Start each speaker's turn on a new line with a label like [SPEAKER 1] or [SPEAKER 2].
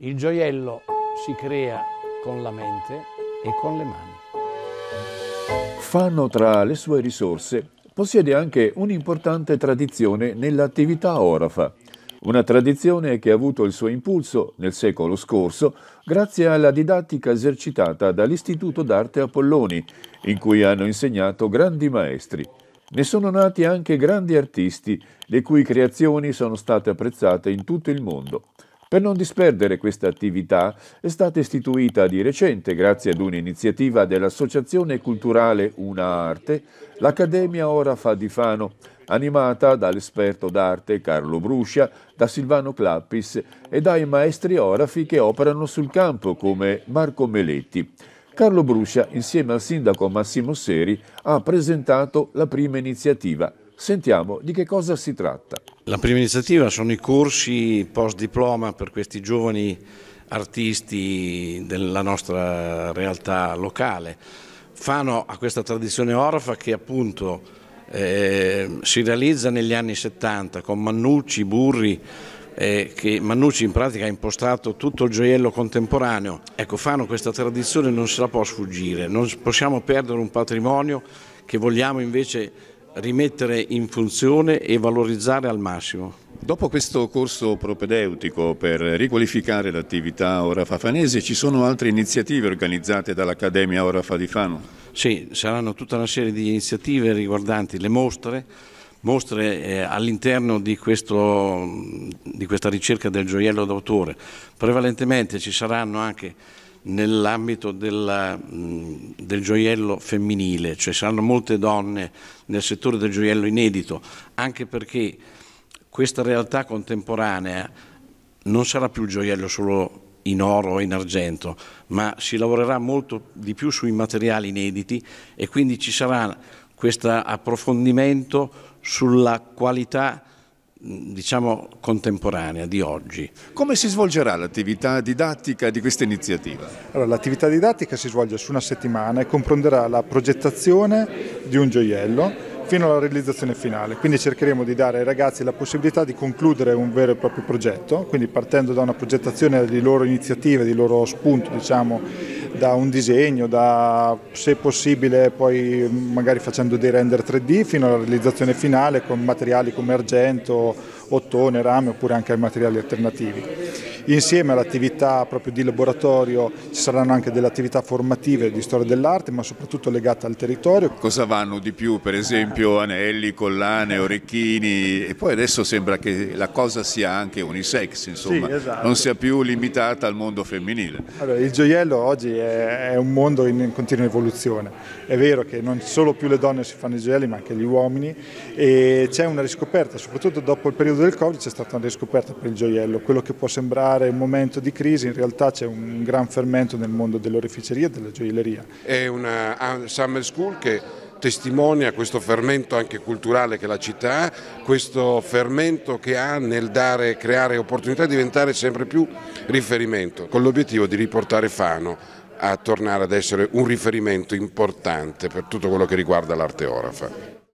[SPEAKER 1] Il gioiello si crea con la mente e con le mani.
[SPEAKER 2] Fanno tra le sue risorse possiede anche un'importante tradizione nell'attività orafa, una tradizione che ha avuto il suo impulso nel secolo scorso grazie alla didattica esercitata dall'Istituto d'Arte Apolloni, in cui hanno insegnato grandi maestri. Ne sono nati anche grandi artisti, le cui creazioni sono state apprezzate in tutto il mondo. Per non disperdere questa attività è stata istituita di recente, grazie ad un'iniziativa dell'Associazione Culturale Una Arte, l'Accademia Ora fa di Fano, animata dall'esperto d'arte Carlo Bruscia, da Silvano Clappis e dai maestri orafi che operano sul campo come Marco Meletti. Carlo Bruscia, insieme al sindaco Massimo Seri, ha presentato la prima iniziativa, Sentiamo di che cosa si tratta.
[SPEAKER 1] La prima iniziativa sono i corsi post diploma per questi giovani artisti della nostra realtà locale. Fanno a questa tradizione orfa che appunto eh, si realizza negli anni 70 con Mannucci, Burri, eh, che Mannucci in pratica ha impostato tutto il gioiello contemporaneo. Ecco, fanno questa tradizione non se la può sfuggire, non possiamo perdere un patrimonio che vogliamo invece rimettere in funzione e valorizzare al massimo. Dopo questo corso
[SPEAKER 2] propedeutico per riqualificare l'attività Orafa Fanese ci sono altre iniziative organizzate dall'Accademia Orafa di Fano?
[SPEAKER 1] Sì, saranno tutta una serie di iniziative riguardanti le mostre, mostre eh, all'interno di, di questa ricerca del gioiello d'autore. Prevalentemente ci saranno anche nell'ambito del gioiello femminile, cioè saranno molte donne nel settore del gioiello inedito, anche perché questa realtà contemporanea non sarà più il gioiello solo in oro o in argento, ma si lavorerà molto di più sui materiali inediti e quindi ci sarà questo approfondimento sulla qualità diciamo contemporanea di oggi. Come si svolgerà l'attività didattica di questa iniziativa?
[SPEAKER 3] l'attività didattica si svolge su una settimana e comprenderà la progettazione di un gioiello fino alla realizzazione finale, quindi cercheremo di dare ai ragazzi la possibilità di concludere un vero e proprio progetto, quindi partendo da una progettazione di loro iniziativa, di loro spunto diciamo, da un disegno, da, se possibile poi magari facendo dei render 3D fino alla realizzazione finale con materiali come argento ottone, rame oppure anche ai materiali alternativi. Insieme all'attività proprio di laboratorio ci saranno anche delle attività formative di storia dell'arte ma soprattutto legate al territorio.
[SPEAKER 2] Cosa vanno di più? Per esempio anelli, collane, orecchini e poi adesso sembra che la cosa sia anche unisex, insomma, sì, esatto. non sia più limitata al mondo femminile.
[SPEAKER 3] Allora, il gioiello oggi è, un mondo in continua evoluzione, è vero che non solo più le donne si fanno i gioielli ma anche gli uomini e c'è una riscoperta soprattutto dopo il periodo periodo del Covid c'è stata una riscoperta per il gioiello, quello che può sembrare un momento di crisi in realtà c'è un gran fermento nel mondo dell'oreficeria e della gioielleria. È una summer school che testimonia questo fermento anche culturale che la città ha, questo fermento che ha nel dare, creare opportunità e diventare sempre più riferimento, con l'obiettivo di riportare Fano a tornare ad essere un riferimento importante per tutto quello che riguarda l'arte orafa.